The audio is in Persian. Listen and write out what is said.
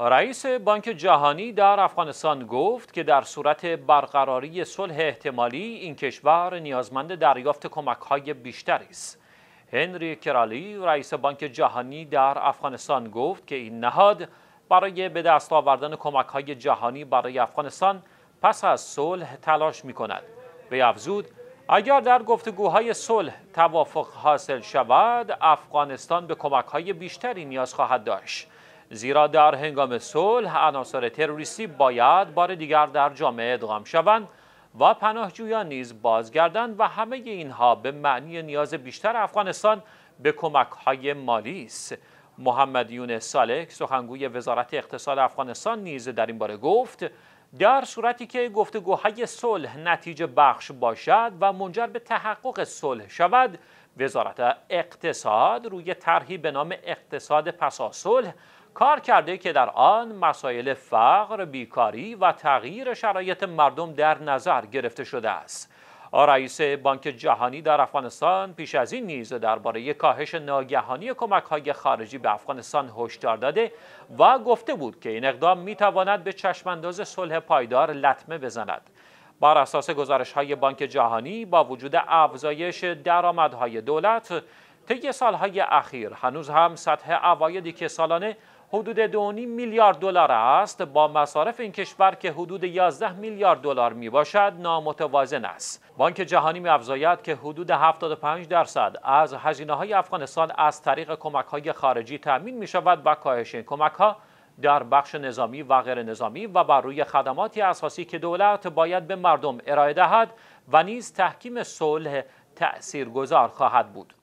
رئیس بانک جهانی در افغانستان گفت که در صورت برقراری صلح احتمالی این کشور نیازمند دریافت کمک های بیشتری است. هنری کرالی رئیس بانک جهانی در افغانستان گفت که این نهاد برای به دست آوردن کمک های جهانی برای افغانستان پس از صلح تلاش می کند. به افزود اگر در گفتگوهای صلح توافق حاصل شود افغانستان به کمک های بیشتری نیاز خواهد داشت. زیرا در هنگام صلح عناصر تروریستی باید بار دیگر در جامعه ادغام شوند و پناهجویان نیز بازگردند و همه اینها به معنی نیاز بیشتر افغانستان به کمک های مالی است محمد یون سالک سخنگوی وزارت اقتصاد افغانستان نیز در این باره گفت در صورتی که گفتگوهای صلح نتیجه بخش باشد و منجر به تحقق صلح شود وزارت اقتصاد روی طرحی به نام اقتصاد پسا صلح کار کرده که در آن مسائل فقر، بیکاری و تغییر شرایط مردم در نظر گرفته شده است. رئیس بانک جهانی در افغانستان پیش از این نیز درباره کاهش ناگهانی کمک های خارجی به افغانستان هشدار داده و گفته بود که این اقدام می تواند به چشمانداز صلح پایدار لطمه بزند. بر اساس گزارش های بانک جهانی با وجود افزایش درآمدهای دولت طی سالهای اخیر هنوز هم سطح عوایدی که سالانه حدود 2.5 میلیارد دلار است با مصارف این کشور که حدود 11 میلیارد دلار می باشد نامتوازن است بانک جهانی می که حدود 75 درصد از هزینه های افغانستان از طریق کمک های خارجی تأمین می شود و کاهش این کمک ها در بخش نظامی و غیر نظامی و بر روی خدماتی اساسی که دولت باید به مردم ارائه دهد و نیز تحکیم صلح تأثیر گذار خواهد بود